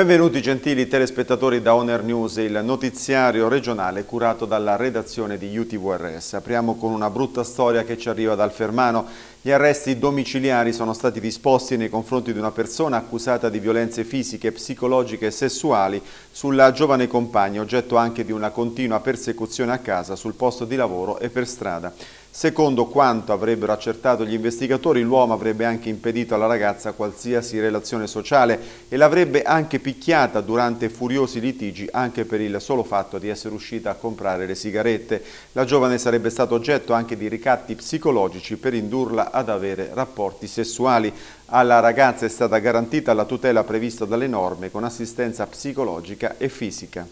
Benvenuti gentili telespettatori da Honor News, il notiziario regionale curato dalla redazione di UTVRS. Apriamo con una brutta storia che ci arriva dal Fermano. Gli arresti domiciliari sono stati disposti nei confronti di una persona accusata di violenze fisiche, psicologiche e sessuali sulla giovane compagna, oggetto anche di una continua persecuzione a casa, sul posto di lavoro e per strada. Secondo quanto avrebbero accertato gli investigatori, l'uomo avrebbe anche impedito alla ragazza qualsiasi relazione sociale e l'avrebbe anche picchiata durante furiosi litigi anche per il solo fatto di essere uscita a comprare le sigarette. La giovane sarebbe stata oggetto anche di ricatti psicologici per indurla ad avere rapporti sessuali. Alla ragazza è stata garantita la tutela prevista dalle norme con assistenza psicologica e fisica.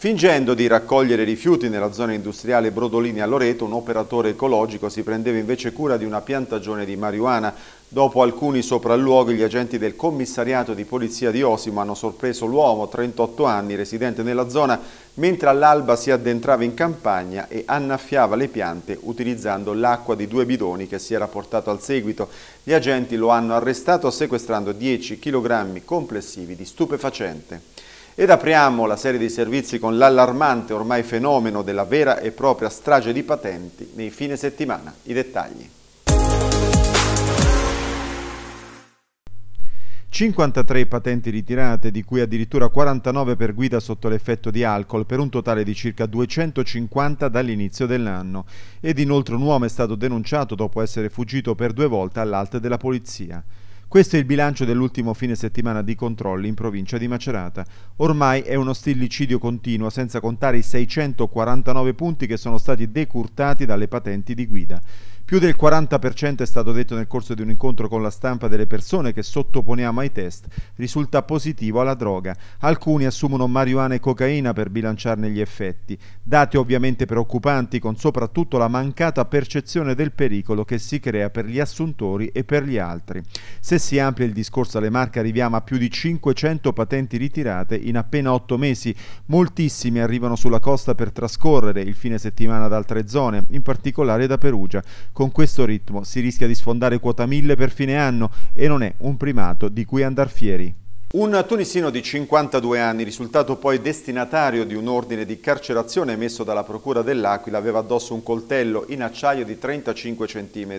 Fingendo di raccogliere rifiuti nella zona industriale Brodolini a Loreto, un operatore ecologico si prendeva invece cura di una piantagione di marijuana. Dopo alcuni sopralluoghi, gli agenti del commissariato di polizia di Osimo hanno sorpreso l'uomo, 38 anni, residente nella zona, mentre all'alba si addentrava in campagna e annaffiava le piante utilizzando l'acqua di due bidoni che si era portato al seguito. Gli agenti lo hanno arrestato sequestrando 10 kg complessivi di stupefacente. Ed apriamo la serie di servizi con l'allarmante ormai fenomeno della vera e propria strage di patenti nei fine settimana. I dettagli. 53 patenti ritirate, di cui addirittura 49 per guida sotto l'effetto di alcol, per un totale di circa 250 dall'inizio dell'anno. Ed inoltre un uomo è stato denunciato dopo essere fuggito per due volte all'alte della polizia. Questo è il bilancio dell'ultimo fine settimana di controlli in provincia di Macerata. Ormai è uno stillicidio continuo, senza contare i 649 punti che sono stati decurtati dalle patenti di guida. Più del 40% è stato detto nel corso di un incontro con la stampa delle persone che sottoponiamo ai test risulta positivo alla droga. Alcuni assumono marijuana e cocaina per bilanciarne gli effetti. Dati ovviamente preoccupanti con soprattutto la mancata percezione del pericolo che si crea per gli assuntori e per gli altri. Se si amplia il discorso alle marche arriviamo a più di 500 patenti ritirate in appena 8 mesi. Moltissimi arrivano sulla costa per trascorrere il fine settimana da altre zone, in particolare da Perugia con questo ritmo si rischia di sfondare quota 1000 per fine anno e non è un primato di cui andar fieri. Un tunisino di 52 anni, risultato poi destinatario di un ordine di carcerazione emesso dalla Procura dell'Aquila, aveva addosso un coltello in acciaio di 35 cm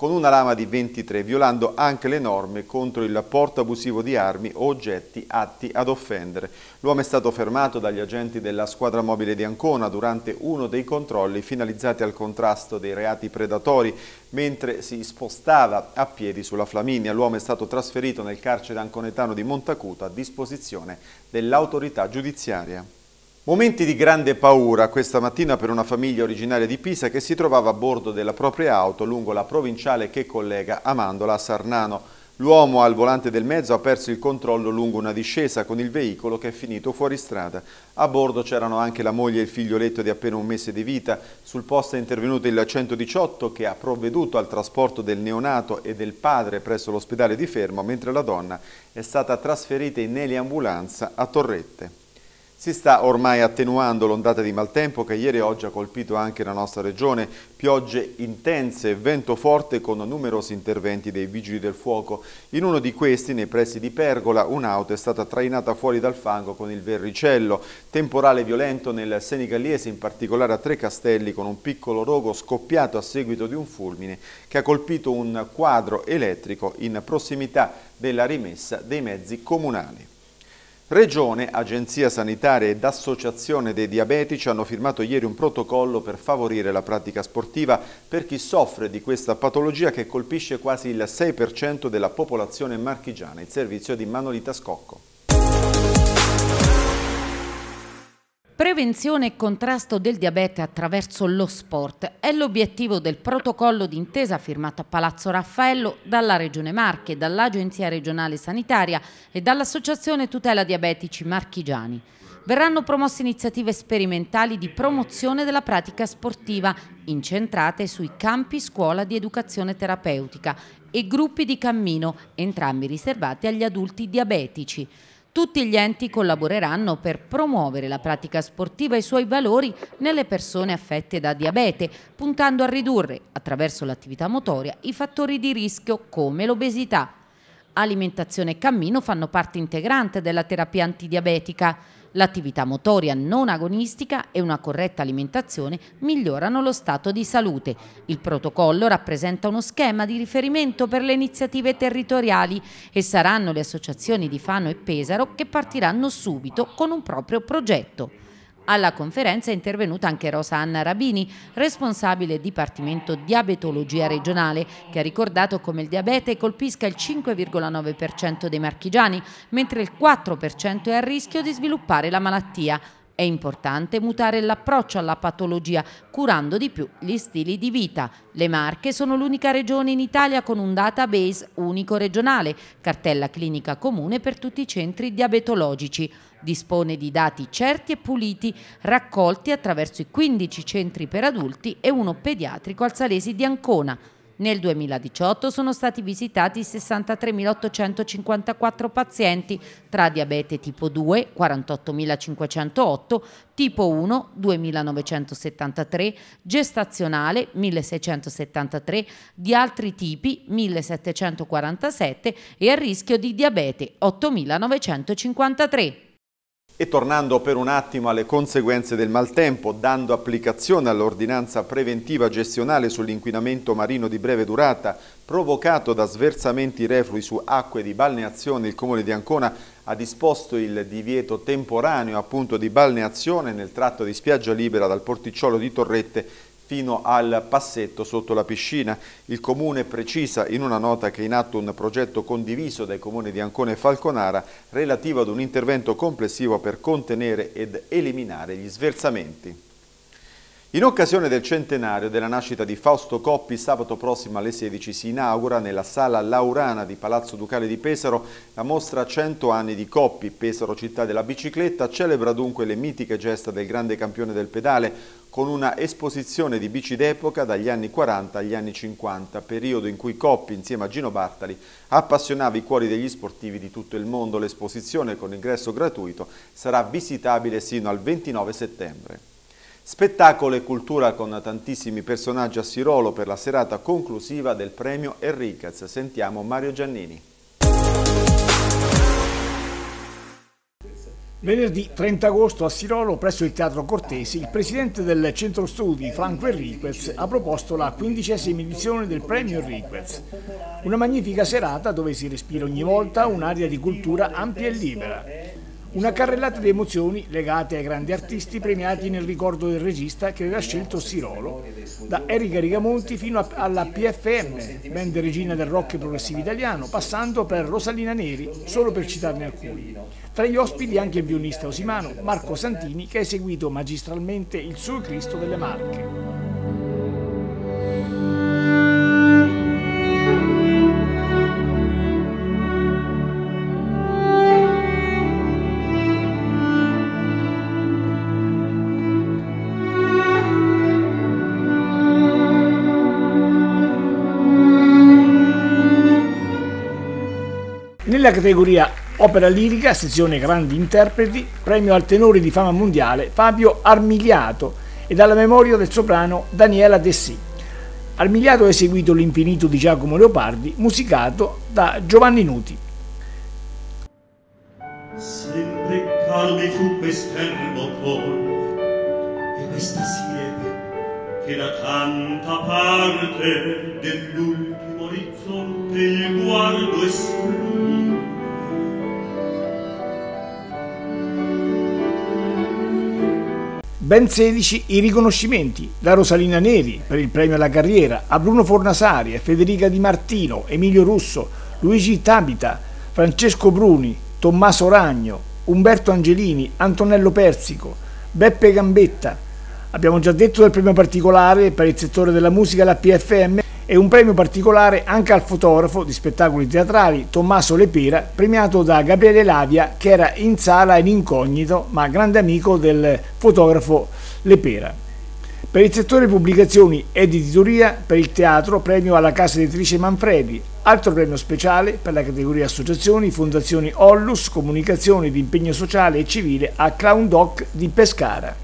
con una lama di 23, violando anche le norme contro il porto abusivo di armi o oggetti atti ad offendere. L'uomo è stato fermato dagli agenti della squadra mobile di Ancona durante uno dei controlli finalizzati al contrasto dei reati predatori mentre si spostava a piedi sulla Flaminia. L'uomo è stato trasferito nel carcere anconetano di Montacuto a disposizione dell'autorità giudiziaria. Momenti di grande paura questa mattina per una famiglia originaria di Pisa che si trovava a bordo della propria auto lungo la provinciale che collega Amandola a Sarnano. L'uomo al volante del mezzo ha perso il controllo lungo una discesa con il veicolo che è finito fuori strada. A bordo c'erano anche la moglie e il figlioletto di appena un mese di vita. Sul posto è intervenuto il 118 che ha provveduto al trasporto del neonato e del padre presso l'ospedale di Fermo, mentre la donna è stata trasferita in eliambulanza a Torrette. Si sta ormai attenuando l'ondata di maltempo che ieri e oggi ha colpito anche la nostra regione. Piogge intense vento forte con numerosi interventi dei vigili del fuoco. In uno di questi, nei pressi di Pergola, un'auto è stata trainata fuori dal fango con il verricello. Temporale violento nel Senigallese, in particolare a Tre Castelli, con un piccolo rogo scoppiato a seguito di un fulmine che ha colpito un quadro elettrico in prossimità della rimessa dei mezzi comunali. Regione, Agenzia Sanitaria ed Associazione dei Diabetici hanno firmato ieri un protocollo per favorire la pratica sportiva per chi soffre di questa patologia che colpisce quasi il 6% della popolazione marchigiana. Il servizio è di Manolita Scocco. Prevenzione e contrasto del diabete attraverso lo sport è l'obiettivo del protocollo d'intesa firmato a Palazzo Raffaello dalla Regione Marche, dall'Agenzia regionale sanitaria e dall'Associazione Tutela Diabetici Marchigiani. Verranno promosse iniziative sperimentali di promozione della pratica sportiva incentrate sui campi scuola di educazione terapeutica e gruppi di cammino, entrambi riservati agli adulti diabetici. Tutti gli enti collaboreranno per promuovere la pratica sportiva e i suoi valori nelle persone affette da diabete, puntando a ridurre, attraverso l'attività motoria, i fattori di rischio come l'obesità. Alimentazione e cammino fanno parte integrante della terapia antidiabetica. L'attività motoria non agonistica e una corretta alimentazione migliorano lo stato di salute. Il protocollo rappresenta uno schema di riferimento per le iniziative territoriali e saranno le associazioni di Fano e Pesaro che partiranno subito con un proprio progetto. Alla conferenza è intervenuta anche Rosa Anna Rabini, responsabile Dipartimento Diabetologia Regionale, che ha ricordato come il diabete colpisca il 5,9% dei marchigiani, mentre il 4% è a rischio di sviluppare la malattia. È importante mutare l'approccio alla patologia, curando di più gli stili di vita. Le Marche sono l'unica regione in Italia con un database unico regionale, cartella clinica comune per tutti i centri diabetologici. Dispone di dati certi e puliti, raccolti attraverso i 15 centri per adulti e uno pediatrico al Salesi di Ancona. Nel 2018 sono stati visitati 63.854 pazienti tra diabete tipo 2, 48.508, tipo 1, 2.973, gestazionale, 1.673, di altri tipi, 1.747 e a rischio di diabete, 8.953. E tornando per un attimo alle conseguenze del maltempo, dando applicazione all'ordinanza preventiva gestionale sull'inquinamento marino di breve durata provocato da sversamenti reflui su acque di balneazione, il Comune di Ancona ha disposto il divieto temporaneo appunto di balneazione nel tratto di spiaggia libera dal porticciolo di Torrette fino al passetto sotto la piscina. Il Comune precisa in una nota che è in atto un progetto condiviso dai comuni di Ancona e Falconara relativo ad un intervento complessivo per contenere ed eliminare gli sversamenti. In occasione del centenario della nascita di Fausto Coppi, sabato prossimo alle 16 si inaugura nella Sala Laurana di Palazzo Ducale di Pesaro la mostra 100 anni di Coppi. Pesaro, città della bicicletta, celebra dunque le mitiche gesta del grande campione del pedale, con una esposizione di bici d'epoca dagli anni 40 agli anni 50, periodo in cui Coppi insieme a Gino Bartali appassionava i cuori degli sportivi di tutto il mondo. L'esposizione con ingresso gratuito sarà visitabile sino al 29 settembre. Spettacolo e cultura con tantissimi personaggi a Sirolo per la serata conclusiva del premio Enriquez. Sentiamo Mario Giannini. Venerdì 30 agosto a Sirolo, presso il Teatro Cortesi, il presidente del centro studi Franco Enriquez ha proposto la quindicesima edizione del premio Enriquez. Una magnifica serata dove si respira ogni volta un'area di cultura ampia e libera. Una carrellata di emozioni legate ai grandi artisti premiati nel ricordo del regista che aveva scelto Sirolo, da Erika Rigamonti fino alla PFM, band regina del rock progressivo italiano, passando per Rosalina Neri, solo per citarne alcuni. Tra gli ospiti anche il violista osimano Marco Santini che ha eseguito magistralmente il suo Cristo delle Marche. Nella categoria Opera lirica, sezione Grandi interpreti, premio al tenore di fama mondiale Fabio Armigliato e alla memoria del soprano Daniela Dessì. Armigliato ha eseguito L'infinito di Giacomo Leopardi, musicato da Giovanni Nuti. Sempre caldi fu quest'ermo pol e questa siepe che da tanta parte dell'ultimo orizzonte il guardo esclude ben 16 i riconoscimenti da Rosalina Neri per il premio alla carriera, a Bruno Fornasari, a Federica Di Martino, Emilio Russo, Luigi Tabita, Francesco Bruni, Tommaso Ragno, Umberto Angelini, Antonello Persico, Beppe Gambetta. Abbiamo già detto del premio particolare per il settore della musica alla PFM e un premio particolare anche al fotografo di spettacoli teatrali Tommaso Lepera, premiato da Gabriele Lavia che era in sala in incognito ma grande amico del fotografo Lepera. Per il settore pubblicazioni ed editoria, per il teatro, premio alla casa editrice Manfredi, altro premio speciale per la categoria associazioni, fondazioni Ollus, comunicazioni di impegno sociale e civile a Clown Doc di Pescara.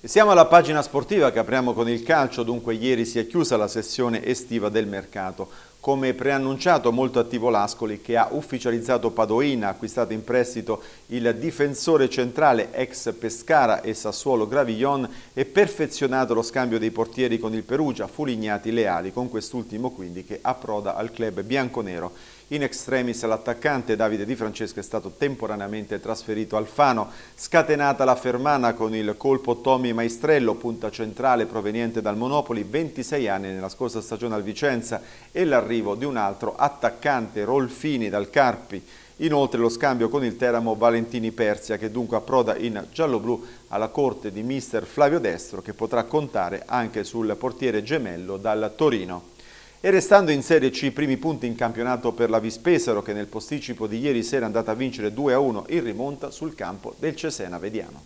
Siamo alla pagina sportiva che apriamo con il calcio, dunque ieri si è chiusa la sessione estiva del mercato. Come preannunciato molto attivo l'Ascoli che ha ufficializzato Padoina, acquistato in prestito il difensore centrale ex Pescara e Sassuolo Gravillon e perfezionato lo scambio dei portieri con il Perugia, Fulignati Leali, con quest'ultimo quindi che approda al club bianconero. In extremis l'attaccante Davide Di Francesco è stato temporaneamente trasferito al Fano. Scatenata la fermana con il colpo Tommy Maestrello, punta centrale proveniente dal Monopoli, 26 anni nella scorsa stagione al Vicenza e l'arrivo di un altro attaccante Rolfini dal Carpi. Inoltre lo scambio con il Teramo Valentini Persia che dunque approda in giallo-blu alla corte di mister Flavio Destro che potrà contare anche sul portiere gemello dal Torino. E restando in Serie C, i primi punti in campionato per la Vispesaro che nel posticipo di ieri sera è andata a vincere 2-1 in rimonta sul campo del Cesena Vediano.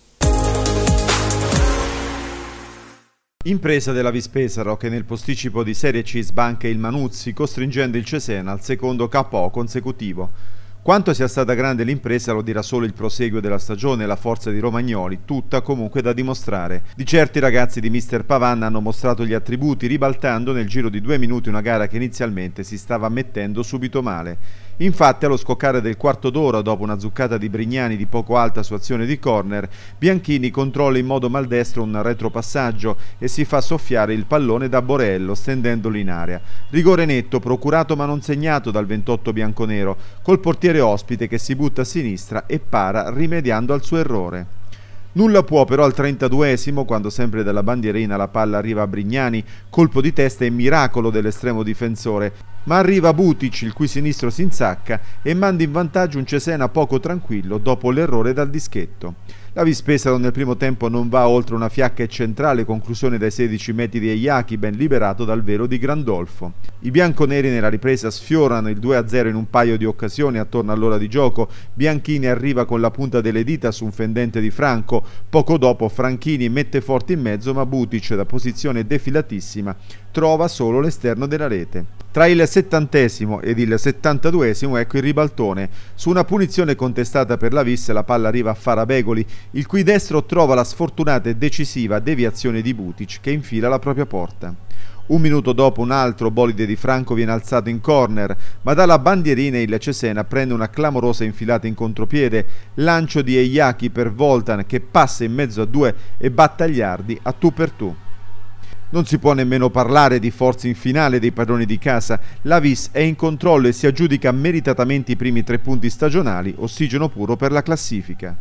Impresa della Vispesaro che nel posticipo di Serie C sbanca il Manuzzi costringendo il Cesena al secondo KO consecutivo. Quanto sia stata grande l'impresa lo dirà solo il proseguo della stagione e la forza di Romagnoli, tutta comunque da dimostrare. Di certi ragazzi di Mister Pavanna hanno mostrato gli attributi ribaltando nel giro di due minuti una gara che inizialmente si stava mettendo subito male. Infatti allo scoccare del quarto d'ora dopo una zuccata di Brignani di poco alta su azione di corner, Bianchini controlla in modo maldestro un retropassaggio e si fa soffiare il pallone da Borello stendendolo in area. Rigore netto procurato ma non segnato dal 28 bianconero, col portiere ospite che si butta a sinistra e para rimediando al suo errore. Nulla può però al 32esimo, quando sempre dalla bandierina la palla arriva a Brignani, colpo di testa e miracolo dell'estremo difensore, ma arriva Butic, il cui sinistro si insacca, e manda in vantaggio un Cesena poco tranquillo dopo l'errore dal dischetto. La Vispesaro nel primo tempo non va oltre una fiacca e centrale conclusione dai 16 metri di Eiachi, ben liberato dal velo di Grandolfo. I bianconeri nella ripresa sfiorano il 2-0 in un paio di occasioni attorno all'ora di gioco. Bianchini arriva con la punta delle dita su un fendente di Franco. Poco dopo Franchini mette forte in mezzo, ma Butic da posizione defilatissima trova solo l'esterno della rete. Tra il settantesimo ed il settantaduesimo ecco il ribaltone. Su una punizione contestata per la vis la palla arriva a Farabegoli, il cui destro trova la sfortunata e decisiva deviazione di Butic che infila la propria porta. Un minuto dopo un altro bolide di Franco viene alzato in corner, ma dalla bandierina il Cesena prende una clamorosa infilata in contropiede, lancio di Eiachi per Voltan che passa in mezzo a due e Battagliardi a tu per tu. Non si può nemmeno parlare di forze in finale dei padroni di casa. L'Avis è in controllo e si aggiudica meritatamente i primi tre punti stagionali, ossigeno puro per la classifica.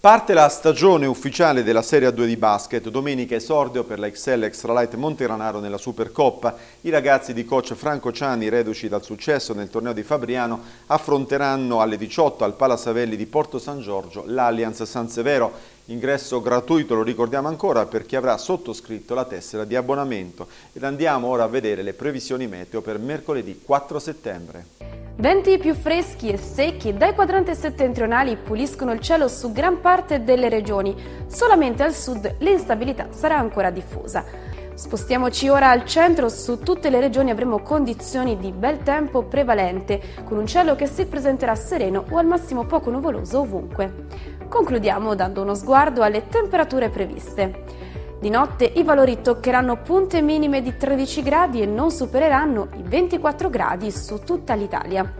Parte la stagione ufficiale della Serie A2 di basket, domenica esordio per la XL Extralight Monteranaro nella Supercoppa. I ragazzi di coach Franco Ciani, reduci dal successo nel torneo di Fabriano, affronteranno alle 18 al Palasavelli di Porto San Giorgio l'Allianz San Severo. Ingresso gratuito, lo ricordiamo ancora, per chi avrà sottoscritto la tessera di abbonamento. Ed andiamo ora a vedere le previsioni meteo per mercoledì 4 settembre. Venti più freschi e secchi dai quadranti settentrionali puliscono il cielo su gran parte delle regioni, solamente al sud l'instabilità sarà ancora diffusa. Spostiamoci ora al centro, su tutte le regioni avremo condizioni di bel tempo prevalente, con un cielo che si presenterà sereno o al massimo poco nuvoloso ovunque. Concludiamo dando uno sguardo alle temperature previste. Di notte i valori toccheranno punte minime di 13 gradi e non supereranno i 24 gradi su tutta l'Italia.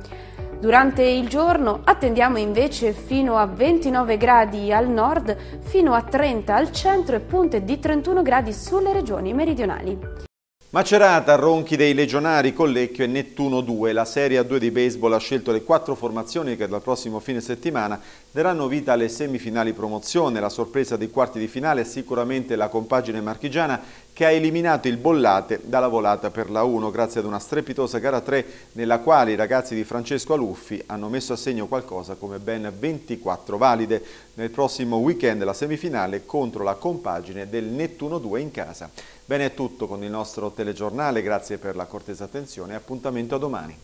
Durante il giorno attendiamo invece fino a 29 gradi al nord, fino a 30 al centro e punte di 31 gradi sulle regioni meridionali. Macerata, Ronchi dei Legionari, Collecchio e Nettuno 2. La Serie A2 di baseball ha scelto le quattro formazioni che dal prossimo fine settimana daranno vita alle semifinali promozione. La sorpresa dei quarti di finale è sicuramente la compagine marchigiana che ha eliminato il Bollate dalla volata per la 1 grazie ad una strepitosa gara 3 nella quale i ragazzi di Francesco Aluffi hanno messo a segno qualcosa come ben 24 valide. Nel prossimo weekend la semifinale contro la compagine del Nettuno 2 in casa. Bene è tutto con il nostro telegiornale, grazie per la cortesa attenzione e appuntamento a domani.